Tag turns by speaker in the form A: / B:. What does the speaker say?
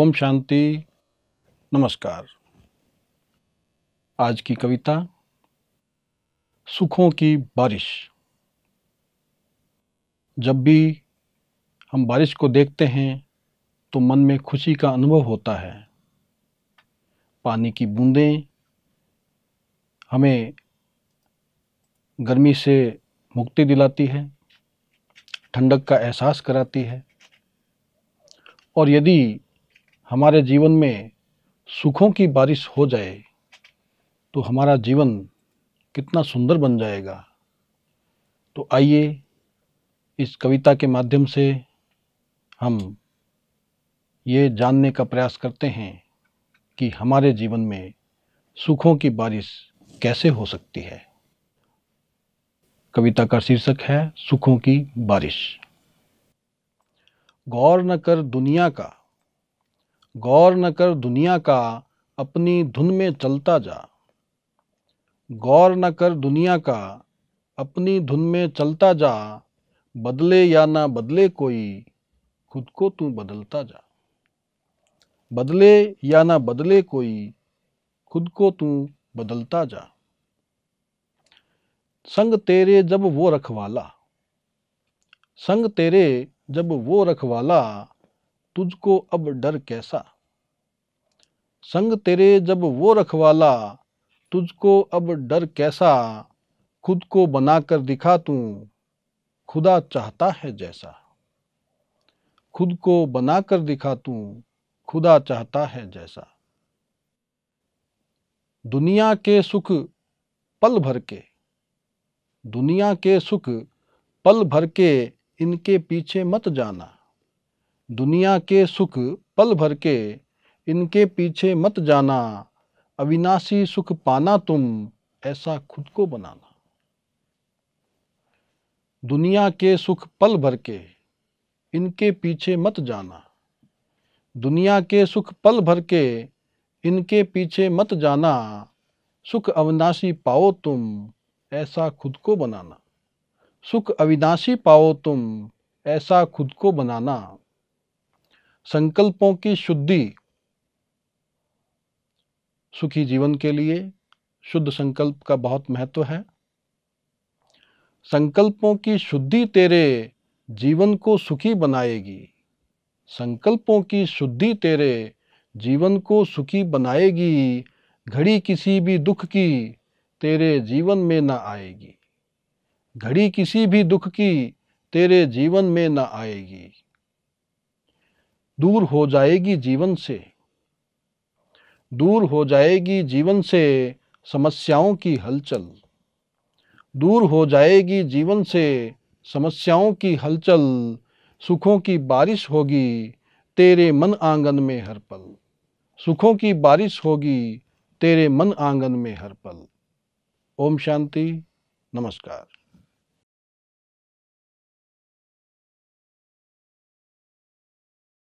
A: ओम शांति नमस्कार आज की कविता सुखों की बारिश जब भी हम बारिश को देखते हैं तो मन में खुशी का अनुभव होता है पानी की बूंदें हमें गर्मी से मुक्ति दिलाती है ठंडक का एहसास कराती है और यदि हमारे जीवन में सुखों की बारिश हो जाए तो हमारा जीवन कितना सुंदर बन जाएगा तो आइए इस कविता के माध्यम से हम ये जानने का प्रयास करते हैं कि हमारे जीवन में सुखों की बारिश कैसे हो सकती है कविता का शीर्षक है सुखों की बारिश गौर न कर दुनिया का गौर न कर दुनिया का अपनी धुन में चलता जा गौर न कर दुनिया का अपनी धुन में चलता जा बदले या ना बदले कोई खुद को तू बदलता जा बदले या ना बदले कोई खुद को तू बदलता जा संग तेरे जब वो रखवाला संग तेरे जब वो रखवाला तुझको अब डर कैसा संग तेरे जब वो रखवाला तुझको अब डर कैसा खुद को बनाकर दिखा तू खुदा चाहता है जैसा खुद को बनाकर दिखा तू खुदा चाहता है जैसा दुनिया के सुख पल भर के दुनिया के सुख पल भर के इनके पीछे मत जाना दुनिया के सुख पल भर के इनके पीछे मत जाना अविनाशी सुख पाना तुम ऐसा खुद को बनाना दुनिया के सुख पल भर के इनके पीछे मत जाना दुनिया के सुख पल भर के इनके पीछे मत जाना सुख अविनाशी पाओ तुम ऐसा खुद को बनाना सुख अविनाशी पाओ तुम ऐसा खुद को बनाना संकल्पों की शुद्धि सुखी जीवन के लिए शुद्ध संकल्प का बहुत महत्व है संकल्पों की शुद्धि तेरे जीवन को सुखी बनाएगी संकल्पों की शुद्धि तेरे जीवन को सुखी बनाएगी घड़ी किसी भी दुख की तेरे जीवन में न आएगी घड़ी किसी भी दुख की तेरे जीवन में न आएगी दूर हो जाएगी जीवन से दूर हो जाएगी जीवन से समस्याओं की हलचल दूर हो जाएगी जीवन से समस्याओं की हलचल सुखों की बारिश होगी तेरे मन आंगन में हर पल सुखों की बारिश होगी तेरे मन आंगन में हर पल ओम शांति नमस्कार